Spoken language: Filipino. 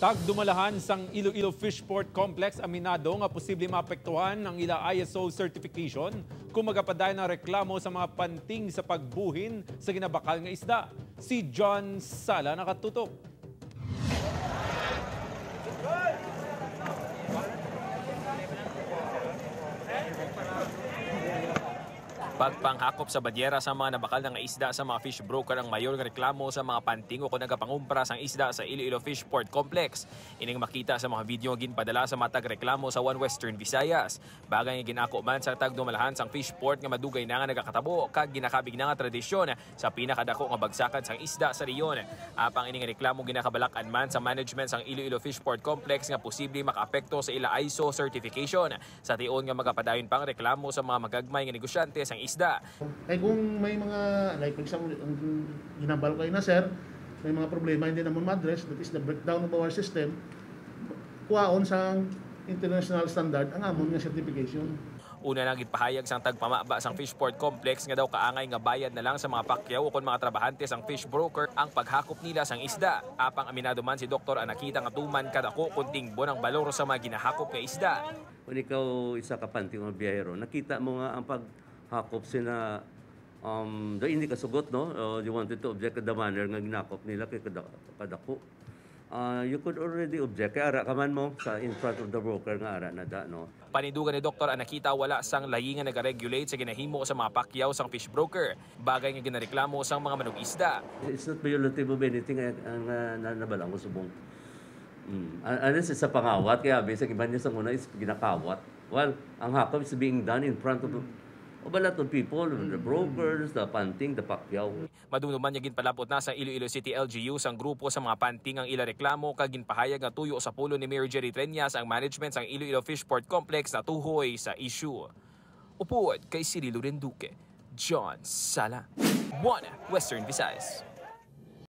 Tagdumalahan sang Iloilo Fishport Complex aminado nga posible maapektuhan ang ila ISO certification kung magapaday na reklamo sa mga panting sa pagbuhin sa ginabakal nga isda. Si John Sala nakatutok. Pagpanghakop sa badyera sa mga nabakal ng isda sa mga fish broker ang mayor reklamo sa mga pantingo kung nagapangumpra sang isda sa Iloilo Fish Port Complex. Ining makita sa mga video ginpadala sa matag reklamo sa One Western Visayas. Bagay nga ginako man sa tagdumalahan sang fish port nga madugay na nga nagakatabo kag ginakabig na nga tradisyon sa pinakadako nga bagsakan sang isda sa riyon. Apang ining reklamo ginakabalakan man sa management sang Iloilo Fish Port Complex nga posible makaapekto sa ila ISO certification. Sa tion nga magapadayon pang reklamo sa mga magagmay nga negosyante sang isda isda. Eh kung may mga, like for example, ang ginabalo kayo na sir, may mga problema hindi naman ma-address, that is the breakdown of our system, kuwaon sa international standard ang amon nga certification. Una nang ipahayag sang tagpamaba sang Fishport Complex nga daw kaangay nga bayad na lang sa mga pakyaw o kon mga trabahante sang fish broker ang paghakop nila sang isda. Apang aminado man si Dr. Anakita nga tuman kadako kunting bon ang balor sa mga ginahakop kay isda. Kung ikaw isa ka panting biyahero, nakita mo nga ang pag hakop sina um, do ini kasugot no uh, you wanted to object the manner nga ginakop nila kay kada, kadako uh, ah, you could already object kay ara ka man mo sa in front of the broker nga ara na da no Panindugan ni Dr. ang ah, nakita wala sang layingan nagaregulate sa ginahimo sa mga pakyaw sang fish broker bagay nga ginareklamo sang mga manugisda It's not violative of anything eh, ang uh, ah, nabalango subong Mm. Unless it's sa pangawat, kaya basically iba niya sa una is ginakawat. Well, ang hakam is being done in front of mm of a lot of people, the mm-hmm. brokers, the panting, the pakyaw. Madunuman niya ginpalapot na sa Iloilo City LGU sang grupo sa mga panting ang ila reklamo kag ginpahayag nga tuyo sa pulo ni Mayor Jerry Treñas ang management sang Iloilo Fishport Complex na tuhoy sa issue. Upod kay Cirilo Renduque, John Sala, 1 Western Visayas.